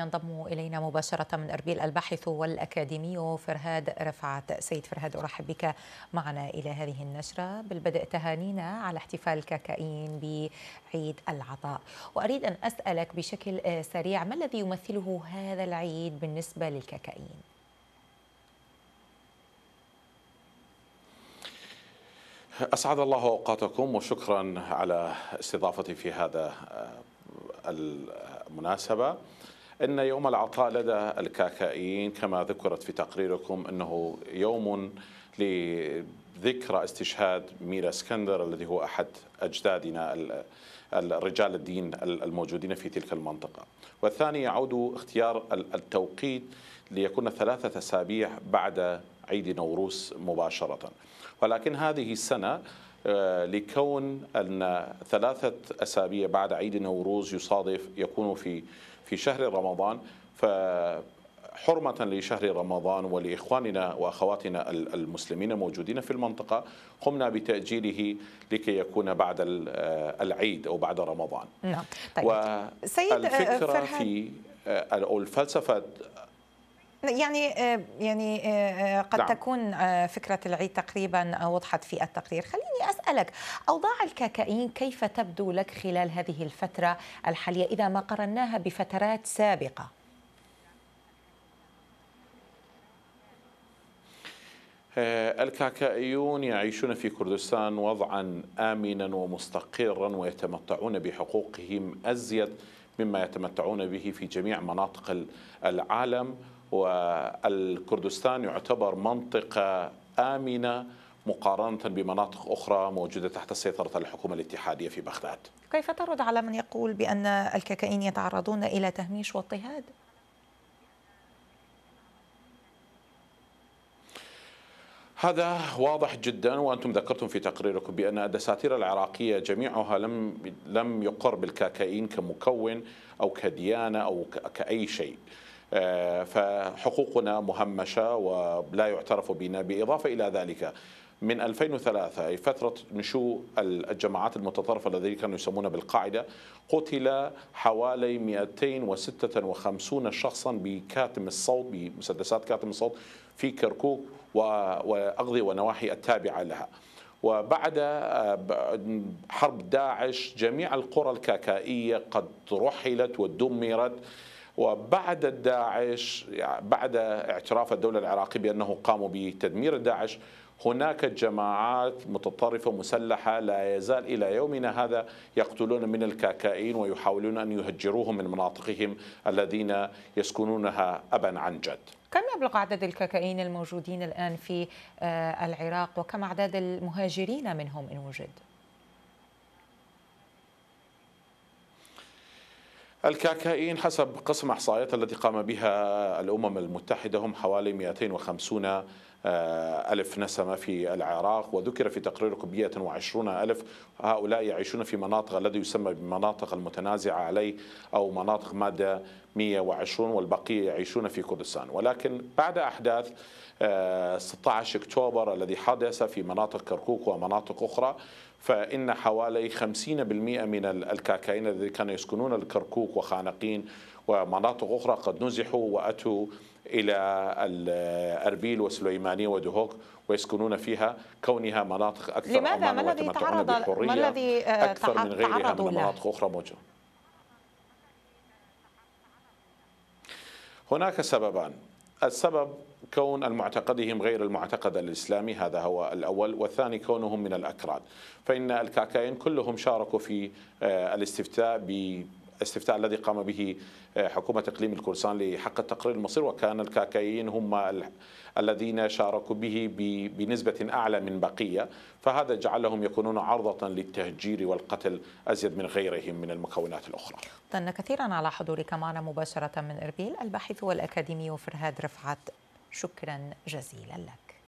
ينضم إلينا مباشرة من أربيل الباحث والأكاديمي فرهاد رفعت سيد فرهاد أرحب بك معنا إلى هذه النشرة بالبدء تهانينا على احتفال كاكايين بعيد العطاء وأريد أن أسألك بشكل آه، سريع ما الذي يمثله هذا العيد بالنسبة للكاكايين؟ أسعد الله أوقاتكم وشكرا على استضافتي في هذا آه، المناسبة أن يوم العطاء لدى الكاكائيين كما ذكرت في تقريركم أنه يوم لذكرى استشهاد ميرا اسكندر الذي هو أحد أجدادنا الرجال الدين الموجودين في تلك المنطقة والثاني يعود اختيار التوقيت ليكون ثلاثة أسابيع بعد عيد نوروز مباشرة ولكن هذه السنة آه، لكون أن ثلاثة أسابيع بعد عيد نوروز يصادف يكون في في شهر رمضان ف حرمة لشهر رمضان ولإخواننا وأخواتنا المسلمين الموجودين في المنطقة قمنا بتأجيله لكي يكون بعد آه، العيد أو بعد رمضان نعم. طيب. والفكرة سيد آه، آه، في الفلسفة يعني آه، يعني آه، آه، قد نعم. تكون فكره العيد تقريبا وضحت في التقرير خليني اسالك اوضاع الكاكايين كيف تبدو لك خلال هذه الفتره الحاليه اذا ما قرناها بفترات سابقه الكاكائيون يعيشون في كردستان وضعا آمنا ومستقرا ويتمتعون بحقوقهم أزيد مما يتمتعون به في جميع مناطق العالم والكردستان يعتبر منطقة آمنة مقارنة بمناطق أخرى موجودة تحت سيطرة الحكومة الاتحادية في بغداد كيف ترد على من يقول بأن الكاكائين يتعرضون إلى تهميش واضطهاد؟ هذا واضح جدا وانتم ذكرتم في تقريركم بان الدساتير العراقيه جميعها لم لم يقر بالكاكايين كمكون او كديانه او كاي شيء. آه، فحقوقنا مهمشه ولا يعترف بنا بالاضافه الى ذلك من 2003 أي فترة نشوء الجماعات المتطرفة الذين كانوا يسمونها بالقاعدة قتل حوالي 256 شخصا بكاتم الصوت بمسدسات كاتم الصوت في كركوك وأغذية ونواحي التابعة لها وبعد آه، حرب داعش جميع القرى الكاكائية قد رحلت ودمرت وبعد داعش يعني بعد اعتراف الدولة العراقية بأنه قاموا بتدمير داعش هناك جماعات متطرفة مسلحة لا يزال إلى يومنا هذا يقتلون من الكاكائين ويحاولون أن يهجروهم من مناطقهم الذين يسكنونها أبا عن جد كم يبلغ عدد الكاكائين الموجودين الآن في آه، العراق وكم أعداد المهاجرين منهم إن وجد؟ الكاكائين حسب قسم احصائيات التي قام بها الامم المتحده هم حوالي 250 آه، ألف نسمة في العراق وذكر في تقريركم 120 ألف هؤلاء يعيشون في مناطق الذي يسمى بمناطق المتنازعة عليه أو مناطق مادة 120 والبقية يعيشون في كردستان ولكن بعد أحداث 16 آه، أكتوبر الذي حدث في مناطق كركوك ومناطق أخرى فإن حوالي 50% من الكاكاين الذين كانوا يسكنون الكركوك وخانقين ومناطق أخرى قد نزحوا وأتوا إلى أربيل وسليمانية ودهوك ويسكنون فيها كونها مناطق أكثر لماذا ما الذي تعرض ما الذي آه، أكثر من غيرها من مناطق أخرى موجودة هناك سببان السبب كون المعتقدهم غير المعتقد الإسلامي هذا هو الأول والثاني كونهم من الأكراد فإن الكاكاين كلهم شاركوا في آه، الاستفتاء ب الاستفتاء الذي قام به آه، حكومة إقليم الكرسان لحق التقرير المصير وكان الكاكايين هم الذين شاركوا به بنسبة أعلى من بقية فهذا جعلهم يكونون عرضة للتهجير والقتل أزيد من غيرهم من المكونات الأخرى تن كثيرا على حضورك معنا مباشرة من إربيل الباحث والأكاديمي فرهاد رفعت شكرا جزيلا لك